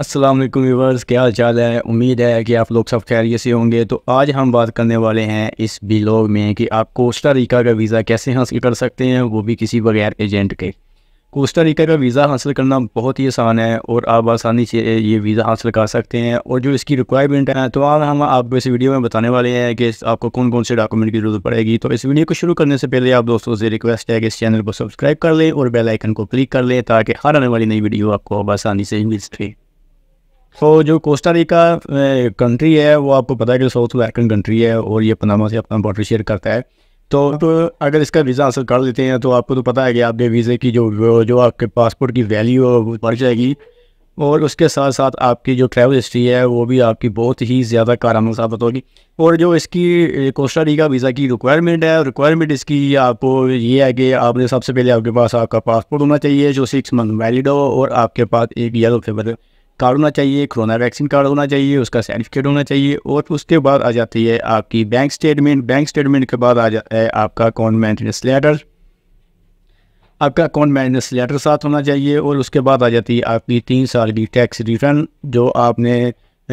अस्सलाम वालेकुम व्यूवर्स क्या हाल चाल है उम्मीद है कि आप लोग सब खैरियत से होंगे तो आज हम बात करने वाले हैं इस ब्लॉग में कि आप कोस्टा रिका का वीज़ा कैसे हासिल कर सकते हैं वो भी किसी बगैर एजेंट के कोस्टा रिका का वीज़ा हासिल करना बहुत ही आसान है और आप आसानी से ये वीज़ा हासिल कर सकते हैं और जो इसकी रिक्वायरमेंट है तो आज हम आपको इस वीडियो में बताने वाले हैं कि आपको कौन कौन से डॉक्यूमेंट की ज़रूरत पड़ेगी तो इस वीडियो को शुरू करने से पहले आप दोस्तों से रिक्वेस्ट है कि इस चैनल को सब्सक्राइब कर लें और बेलाइकन को क्लिक कर लें ताकि हर आने वाली नई वीडियो आपको अब आसानी से मिल सके तो जो कोस्टा रिका कंट्री है वो आपको पता है कि साउथ अमेरिकन कंट्री है और ये पनामा से अपना बॉर्डर शेयर करता है तो आप तो अगर इसका वीज़ा हासिल कर लेते हैं तो आपको तो पता है कि आपके वीज़े की जो जो आपके पासपोर्ट की वैल्यू है वो बढ़ जाएगी और उसके साथ साथ आपकी जो ट्रैवल हिस्ट्री है वो भी आपकी बहुत ही ज़्यादा कारामद साबित होगी और जो इसकी कोस्टा रिका वीज़ा की रिक्वायरमेंट है रिक्वायरमेंट इसकी आपको ये है कि आपने सबसे पहले आपके पास आपका पासपोर्ट होना चाहिए जो सिक्स मंथ वैलिड हो और आपके पास एक येलो फेवर कार्ड होना चाहिए कोरोना वैक्सीन कार्ड होना चाहिए उसका सर्टिफिकेट होना चाहिए और उसके बाद आ जाती है आपकी बैंक स्टेटमेंट बैंक स्टेटमेंट के बाद आ जाता है आपका अकाउंट मैंटेनेंस लेटर आपका अकाउंट मैंटेनेंस लेटर साथ होना चाहिए और उसके बाद आ जाती है आपकी तीन साल की टैक्स रिटर्न जो आपने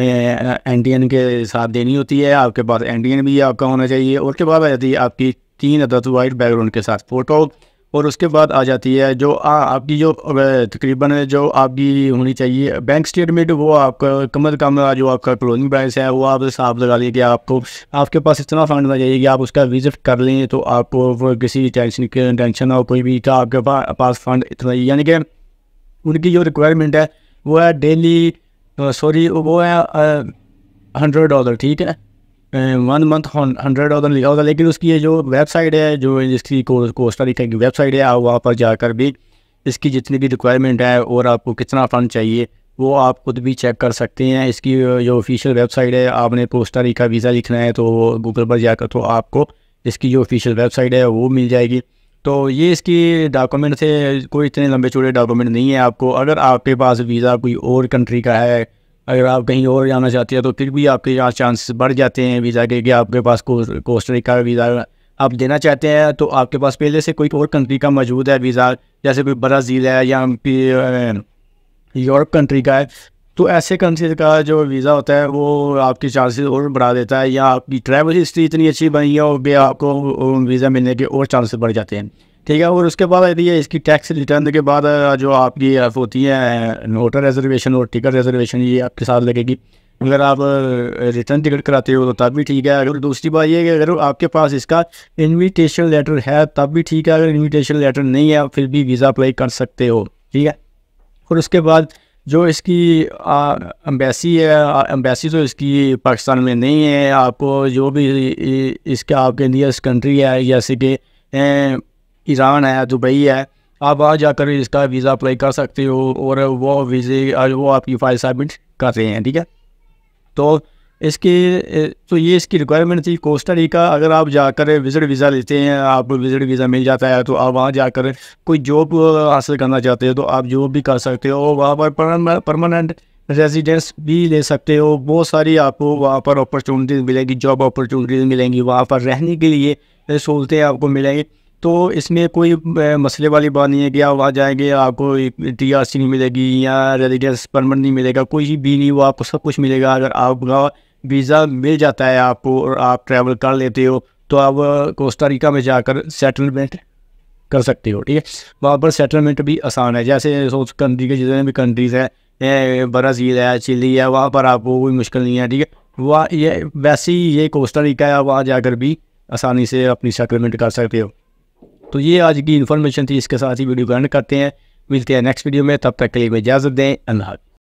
एन डी एन के साथ देनी होती है आपके पास एन डी एन भी आपका होना चाहिए और उसके बाद आ जाती है आपकी तीन अदत वाइट बैकग्राउंड के साथ फ़ोटो और उसके बाद आ जाती है जो आ, आपकी जो तकरीबन जो आपकी होनी चाहिए बैंक स्टेटमेंट वो आपका कम अज़ कम जो आपका क्लोजिंग बैलेंस है वो आप हिसाब लगा लिए कि आपको आपके पास इतना फंड होना चाहिए कि आप उसका विजिट कर लें तो आपको किसी टेंशन की टेंशन ना हो कोई भी था आपके पास फंड इतना ही यानी कि उनकी जो रिक्वायरमेंट है वो है डेली सॉरी वो है हंड्रेड डॉलर ठीक है वन मंथ हंड्रेड ऑर्डर लिया होगा लेकिन उसकी ये जो वेबसाइट है जो जिसकी कोस्टा लिखा की वेबसाइट है आप वहाँ पर जाकर भी इसकी जितनी भी रिक्वायरमेंट है और आपको कितना फ़ंड चाहिए वो आप खुद भी चेक कर सकते हैं इसकी जो ऑफिशियल वेबसाइट है आपने कोस्टा लिखा वीज़ा लिखना है तो गूगल पर जाकर तो आपको इसकी जो ऑफिशियल वेबसाइट है वो मिल जाएगी तो ये इसकी डॉक्यूमेंट से कोई इतने लंबे चौड़े डॉक्यूमेंट नहीं है आपको अगर आपके पास वीज़ा कोई और कंट्री का है अगर आप कहीं और जाना चाहते हैं तो फिर भी आपके यहाँ चांसेस बढ़ जाते हैं वीज़ा के कि आपके पास कोस्टरिका का वीज़ा आप देना चाहते हैं तो आपके पास पहले से कोई और कंट्री का मौजूद है वीज़ा जैसे कोई ब्राज़ील है या यूरोप कंट्री का है तो ऐसे कंट्री का जो वीज़ा होता है वो आपके चांसेस और बढ़ा देता है या आपकी ट्रैवल हिस्ट्री इतनी अच्छी बनी है और भी आपको वीज़ा मिलने के और चांसेस बढ़ जाते हैं ठीक है और उसके बाद यदि इसकी टैक्स रिटर्न के बाद जो आपकी होती है होटल रिजर्वेशन और टिकट रिजर्वेशन ये आपके साथ लगेगी अगर आप रिटर्न टिकट कराते हो तो तब भी ठीक है अगर दूसरी बात ये है कि अगर आपके पास इसका इनविटेशन लेटर है तब भी ठीक है अगर इनविटेशन लेटर नहीं है आप फिर भी वीज़ा अप्लाई कर सकते हो ठीक है और उसके बाद जो इसकी एम्बेसी है एम्बेसी तो इसकी पाकिस्तान में नहीं है आपको जो भी इसका आपके नियरेस्ट कंट्री है जैसे कि ईरान है दुबई है आप वहाँ जाकर इसका वीज़ा अप्लाई कर सकते हो और वो वीज़े वो आपकी फाइल सबमिट कर रहे हैं ठीक है तो इसकी तो ये इसकी रिक्वायरमेंट थी कोस्टा रिका अगर आप जाकर विज़िट वीज़ा लेते हैं आपको विज़िट वीज़ा मिल जाता है तो आप वहाँ जाकर कोई जॉब हासिल करना चाहते हो तो आप जॉब भी कर सकते हो वहाँ पर परमानेंट रेजिडेंस भी ले सकते हो बहुत सारी आपको वहाँ पर अपॉर्चुनिटीज़ मिलेंगी जॉब अपॉर्चुनिटीज़ मिलेंगी वहाँ पर रहने के लिए सहूलतें आपको मिलेंगी तो इसमें कोई मसले वाली बात नहीं है कि आप वहाँ जाएंगे आपको टी आर सी नहीं मिलेगी या रेजिडेंस परमिट नहीं मिलेगा कोई भी नहीं वो आपको सब कुछ मिलेगा अगर आपका वीज़ा मिल जाता है आपको और आप ट्रैवल कर लेते हो तो आप रिका में जाकर सेटलमेंट कर सकते हो ठीक है वहाँ पर सेटलमेंट भी आसान है जैसे उस कंट्री के जितने भी कंट्रीज़ हैं ब्राज़ील है चिली है वहाँ पर आपको कोई मुश्किल नहीं है ठीक है वहाँ ये वैसे ही ये रिका है वहाँ जाकर भी आसानी से अपनी सेटलमेंट कर सकते हो तो ये आज की इन्फॉर्मेशन थी इसके साथ ही वीडियो को एंड करते हैं मिलते हैं नेक्स्ट वीडियो में तब तक के लिए इजाज़त दें अल्लाह